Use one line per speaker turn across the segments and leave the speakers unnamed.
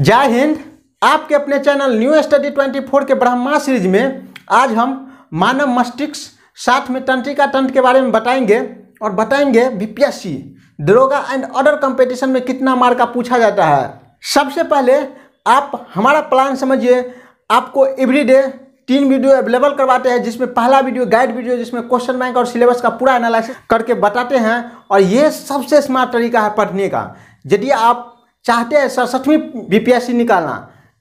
जय हिंद आपके अपने चैनल न्यू स्टडी 24 के ब्रह्मा सीरीज में आज हम मानव मस्तिष्क साथ में तंत्रिका तंत्र के बारे में बताएंगे और बताएंगे बीपीएससी दरोगा एंड ऑर्डर कंपटीशन में कितना मार्क का पूछा जाता है सबसे पहले आप हमारा प्लान समझिए आपको एवरीडे तीन वीडियो अवेलेबल करवाते हैं जिसमें पहला वीडियो गाइड वीडियो जिसमें क्वेश्चन बैंक और सिलेबस का पूरा एनालिसिस करके बताते हैं और ये सबसे स्मार्ट तरीका है पढ़ने का यदि आप चाहते हैं सड़सठवीं बीपीएससी निकालना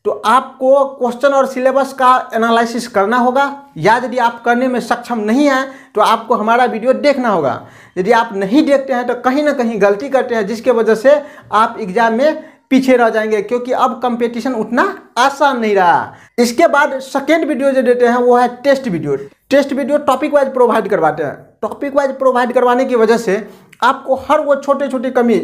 तो आपको क्वेश्चन और सिलेबस का एनालिसिस करना होगा या यदि आप करने में सक्षम नहीं हैं तो आपको हमारा वीडियो देखना होगा यदि आप नहीं देखते हैं तो कहीं ना कहीं गलती करते हैं जिसके वजह से आप एग्जाम में पीछे रह जाएंगे क्योंकि अब कंपटीशन उतना आसान नहीं रहा इसके बाद सेकेंड वीडियो जो देते हैं वो है test video test video topic wise provide करवाते हैं टॉपिक वाइज प्रोवाइड करवाने की वजह से आपको हर वो छोटे छोटे कमी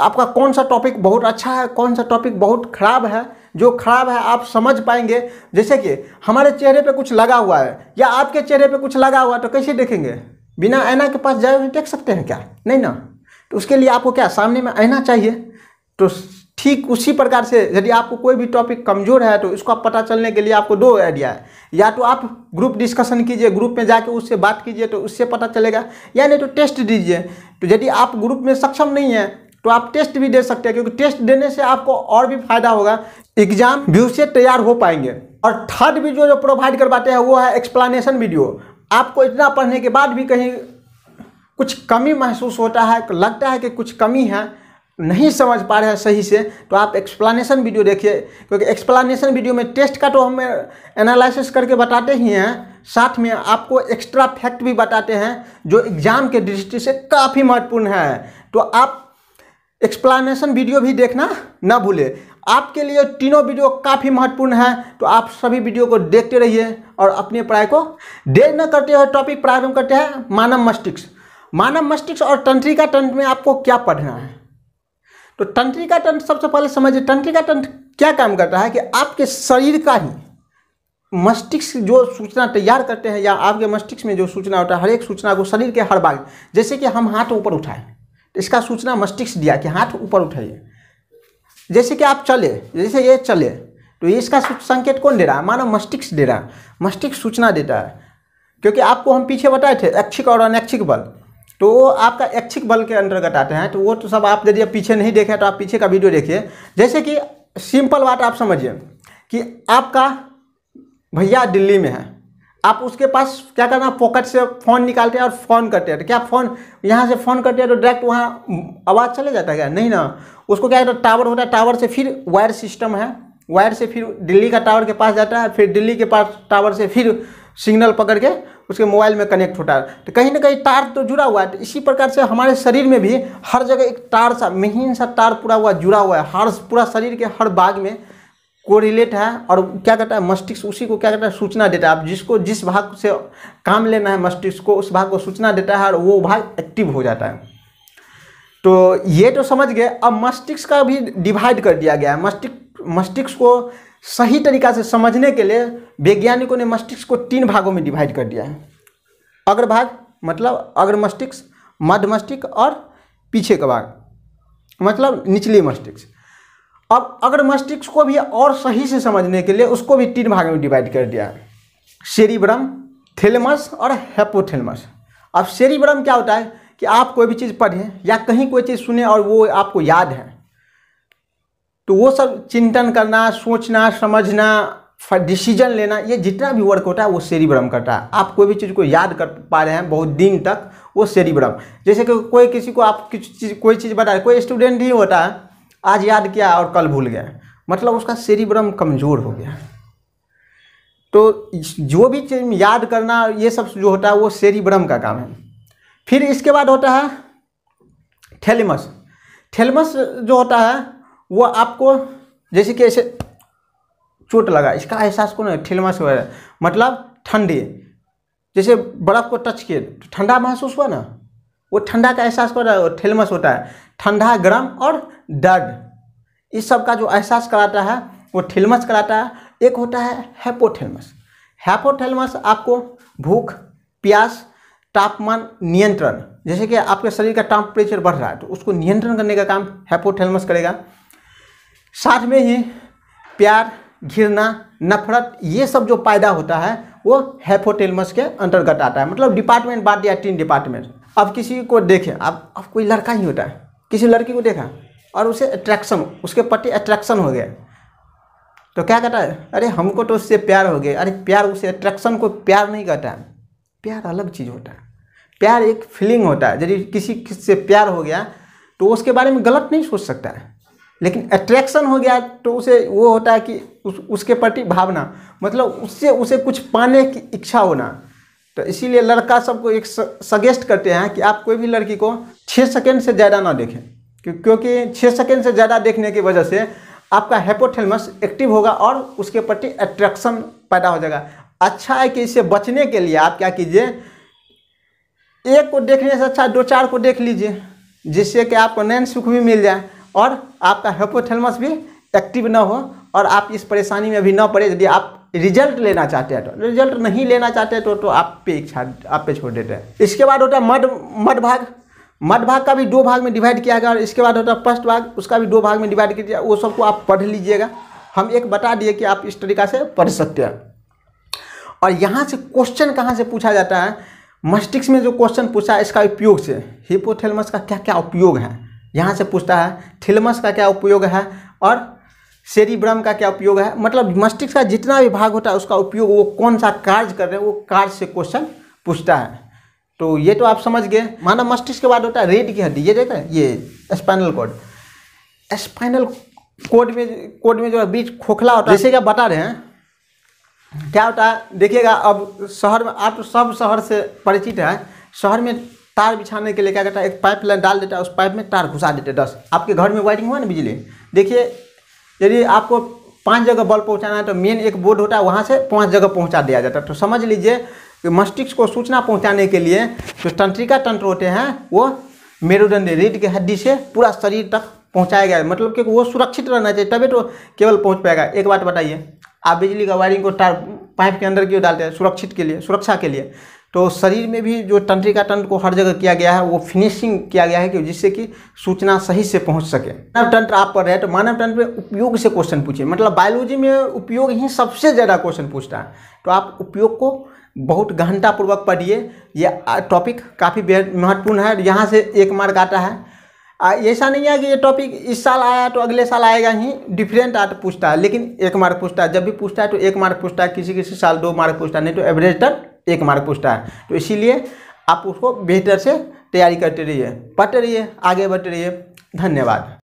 आपका कौन सा टॉपिक बहुत अच्छा है कौन सा टॉपिक बहुत खराब है जो खराब है आप समझ पाएंगे जैसे कि हमारे चेहरे पे कुछ लगा हुआ है या आपके चेहरे पे कुछ लगा हुआ है तो कैसे देखेंगे बिना ऐना के पास जाए हुए देख सकते हैं क्या नहीं ना तो उसके लिए आपको क्या सामने में ऐना चाहिए तो ठीक उसी प्रकार से यदि आपको कोई भी टॉपिक कमज़ोर है तो इसको पता चलने के लिए आपको दो आइडिया है या तो आप ग्रुप डिस्कशन कीजिए ग्रुप में जाके उससे बात कीजिए तो उससे पता चलेगा या नहीं तो टेस्ट दीजिए तो यदि आप ग्रुप में सक्षम नहीं है तो आप टेस्ट भी दे सकते हैं क्योंकि टेस्ट देने से आपको और भी फायदा होगा एग्जाम व्यू से तैयार हो पाएंगे और थर्ड वीडियो जो प्रोवाइड करवाते हैं वो है एक्सप्लानेशन वीडियो आपको इतना पढ़ने के बाद भी कहीं कुछ कमी महसूस होता है लगता है कि कुछ कमी है नहीं समझ पा रहे हैं सही से तो आप एक्सप्लानेशन वीडियो देखिए क्योंकि एक्सप्लानेशन वीडियो में टेस्ट का तो हम एनालिसिस करके बताते ही हैं साथ में आपको एक्स्ट्रा फैक्ट भी बताते हैं जो एग्ज़ाम के दृष्टि से काफ़ी महत्वपूर्ण है तो आप एक्सप्लानेशन वीडियो भी देखना ना भूले आपके लिए तीनों वीडियो काफ़ी महत्वपूर्ण है तो आप सभी वीडियो को देखते रहिए और अपनी पढ़ाई को देर न करते हुए टॉपिक प्रारंभ करते हैं मानव मस्तिष्क मानव मस्तिष्क और तंत्रिका तंत्र में आपको क्या पढ़ना है तो तंत्रिका तंत्र सबसे पहले समझिए तंत्रिका तंत्र क्या काम करता है कि आपके शरीर का ही मस्तिष्क जो सूचना तैयार करते हैं या आपके मस्तिष्क में जो सूचना होता है हर एक सूचना को शरीर के हर भाग जैसे कि हम हाथ ऊपर उठाएं इसका सूचना मस्तिष्क दिया कि हाथ ऊपर उठाइए जैसे कि आप चले जैसे ये चले तो ये इसका संकेत कौन दे रहा है मानो मस्तिष्क दे रहा है मस्तिष्क सूचना देता है क्योंकि आपको हम पीछे बताए थे ऐच्छिक और अनैच्छिक बल तो वो आपका ऐच्छिक बल के अंतर्गत आते हैं तो वो तो सब आप यदि पीछे नहीं देखे तो आप पीछे का वीडियो देखिए जैसे कि सिंपल बात आप समझिए कि आपका भैया दिल्ली में है आप उसके पास क्या करना पॉकेट से फ़ोन निकालते हैं और फ़ोन करते हैं तो क्या फ़ोन यहाँ से फ़ोन करते हैं तो डायरेक्ट वहाँ आवाज़ चले जाता है क्या नहीं ना उसको क्या करता है टावर होता है टावर से फिर वायर सिस्टम है वायर से फिर दिल्ली का टावर के पास जाता है फिर दिल्ली के पास टावर से फिर सिग्नल पकड़ के उसके मोबाइल में कनेक्ट होता है तो कहीं ना कहीं तार तो जुड़ा हुआ है तो इसी प्रकार से हमारे शरीर में भी हर जगह एक तार सा महीन सा तार पूरा हुआ जुड़ा हुआ है हर पूरा शरीर के हर भाग में कोरिलेट है और क्या कहता है मस्तिष्क उसी को क्या कहता है सूचना देता है आप जिसको जिस भाग से काम लेना है मस्तिष्क को उस भाग को सूचना देता है और वो भाग एक्टिव हो जाता है तो ये तो समझ गए अब मस्तिष्क का भी डिवाइड कर दिया गया है मस्तिष्क मस्तिष्क को सही तरीका से समझने के लिए वैज्ञानिकों ने मस्तिष्क को तीन भागों में डिवाइड कर दिया है अग्रभाग मतलब अग्र मस्तिष्क मध्य मस्तिष्क और पीछे का भाग मतलब निचली मस्तिष्क अब अगर मस्तिष्क को भी और सही से समझने के लिए उसको भी तीन भाग में डिवाइड कर दिया है सेरिब्रम थेलमस और हेपोथेलमस अब सेरिब्रम क्या होता है कि आप कोई भी चीज़ पढ़ें या कहीं कोई चीज़ सुने और वो आपको याद है तो वो सब चिंतन करना सोचना समझना डिसीजन लेना ये जितना भी वर्क होता है वो सेरिब्रम करता है आप कोई भी चीज़ को याद कर पा रहे हैं बहुत दिन तक वो सेरिब्रम जैसे कि कोई किसी को आप किसी चीज़ कोई चीज़ बता रहे कोई स्टूडेंट ही होता है आज याद किया और कल भूल गया मतलब उसका सेरिब्रम कमज़ोर हो गया तो जो भी चीज याद करना ये सब जो होता है वो सेरिब्रम का काम है फिर इसके बाद होता है थैलेमस थैलेमस जो होता है वो आपको जैसे कि ऐसे चोट लगा इसका एहसास कौन है थैलेमस वगैरह मतलब ठंडी जैसे बर्फ़ को टच किए तो ठंडा महसूस हुआ ना वो ठंडा का एहसास कर रहा है थैलमस होता है ठंडा गर्म और दर्द इस सब का जो एहसास कराता है वो ठिलमस कराता है एक होता है हैपोथेलमस हैपोथेलमस आपको भूख प्यास तापमान नियंत्रण जैसे कि आपके शरीर का टेम्परेचर बढ़ रहा है तो उसको नियंत्रण करने का काम हैपोथेलमस करेगा साथ में ही प्यार घृणा नफरत ये सब जो पैदा होता है वो हैपोटेलमस के अंतर्गत आता है मतलब डिपार्टमेंट बांट दिया तीन डिपार्टमेंट आप किसी को देखें आप आप कोई लड़का ही होता है किसी लड़की को देखा और उसे अट्रैक्शन उसके प्रति अट्रैक्शन हो गया तो क्या कहता है अरे हमको तो उससे प्यार हो गया अरे प्यार उसे अट्रैक्शन को प्यार नहीं कहता है प्यार अलग चीज़ होता है प्यार एक फीलिंग होता है यदि किसी से प्यार हो गया तो उसके बारे में गलत नहीं सोच सकता है लेकिन अट्रैक्शन हो गया तो उसे वो होता है कि उस, उसके प्रति भावना मतलब उससे उसे कुछ पाने की इच्छा होना तो इसीलिए लड़का सबको एक सजेस्ट करते हैं कि आप कोई भी लड़की को छः सेकेंड से ज़्यादा ना देखें क्योंकि छः सेकेंड से ज़्यादा देखने की वजह से आपका हेपोथेलमस एक्टिव होगा और उसके प्रति अट्रैक्शन पैदा हो जाएगा अच्छा है कि इससे बचने के लिए आप क्या कीजिए एक को देखने से अच्छा दो चार को देख लीजिए जिससे कि आपको नैन सुख भी मिल जाए और आपका हेपोथेलमस भी एक्टिव ना हो और आप इस परेशानी में भी ना पड़े यदि आप रिजल्ट लेना चाहते हैं तो रिजल्ट नहीं लेना चाहते तो, तो आप पे इच्छा आप पे छोड़ देते हैं इसके बाद होता है मड मड भाग मठ भाग का भी दो भाग में डिवाइड किया गया और इसके बाद होता है फर्स्ट भाग उसका भी दो भाग में डिवाइड किया वो सबको आप पढ़ लीजिएगा हम एक बता दिए कि आप इस तरीका से पढ़ सकते हैं और यहाँ से क्वेश्चन कहाँ से पूछा जाता है मस्टिक्स में जो क्वेश्चन पूछा है इसका उपयोग से हिपोथेलमस का क्या क्या उपयोग है यहाँ से पूछता है थिलमस का क्या उपयोग है और सेरिब्रम का क्या उपयोग है मतलब मस्तिष्क का जितना भी भाग होता है उसका उपयोग वो कौन सा कार्य कर रहे हैं वो कार्य से क्वेश्चन पूछता है तो ये तो आप समझ गए माना मस्तिष्क के बाद होता है रेड की हड्डी ये देखा ये स्पाइनल कोड स्पाइनल कोड में कोड में जो है बीच खोखला होता है जैसे क्या बता रहे हैं क्या होता है देखिएगा अब शहर में आप तो सब शहर से परिचित है शहर में तार बिछाने के लिए क्या करता है एक पाइप लाइन डाल देता है उस पाइप में तार घुसा देते हैं दस आपके घर में वायरिंग हुआ ना बिजली देखिए यदि आपको पांच जगह बल पहुंचाना है तो मेन एक बोर्ड होता है वहाँ से पांच जगह पहुंचा दिया जाता है तो समझ लीजिए कि मस्तिष्क को सूचना पहुंचाने के लिए जो तंत्रिका तंत्र होते हैं वो मेरुदंड रीढ़ की हड्डी से पूरा शरीर तक पहुँचाया गया मतलब कि वो सुरक्षित रहना चाहिए तभी तो केवल पहुँच पाएगा एक बात बताइए आप बिजली का वायरिंग को तार पाइप के अंदर क्यों डालते हैं सुरक्षित के लिए सुरक्षा के लिए तो शरीर में भी जो तंत्रिका तंत्र को हर जगह किया गया है वो फिनिशिंग किया गया है कि जिससे कि सूचना सही से पहुंच सके मानव तंत्र आप पढ़ रहे हैं तो मानव तंत्र में उपयोग से क्वेश्चन पूछिए मतलब बायोलॉजी में उपयोग ही सबसे ज़्यादा क्वेश्चन पूछता है तो आप उपयोग को बहुत गहनतापूर्वक पढ़िए यह टॉपिक काफ़ी बेहद महत्वपूर्ण है यहाँ से एक मार्ग आता है ऐसा नहीं है कि ये टॉपिक इस साल आया तो अगले साल आएगा ही डिफरेंट आर्ट पूछता है लेकिन एक मार्क पूछता है जब भी पूछता है तो एक मार्क पूछता है किसी किसी साल दो मार्क पूछता है नहीं तो एवरेज तक एक मार्क पूछता है तो इसीलिए आप उसको बेहतर से तैयारी करते रहिए पढ़ते रहिए आगे बढ़ते रहिए धन्यवाद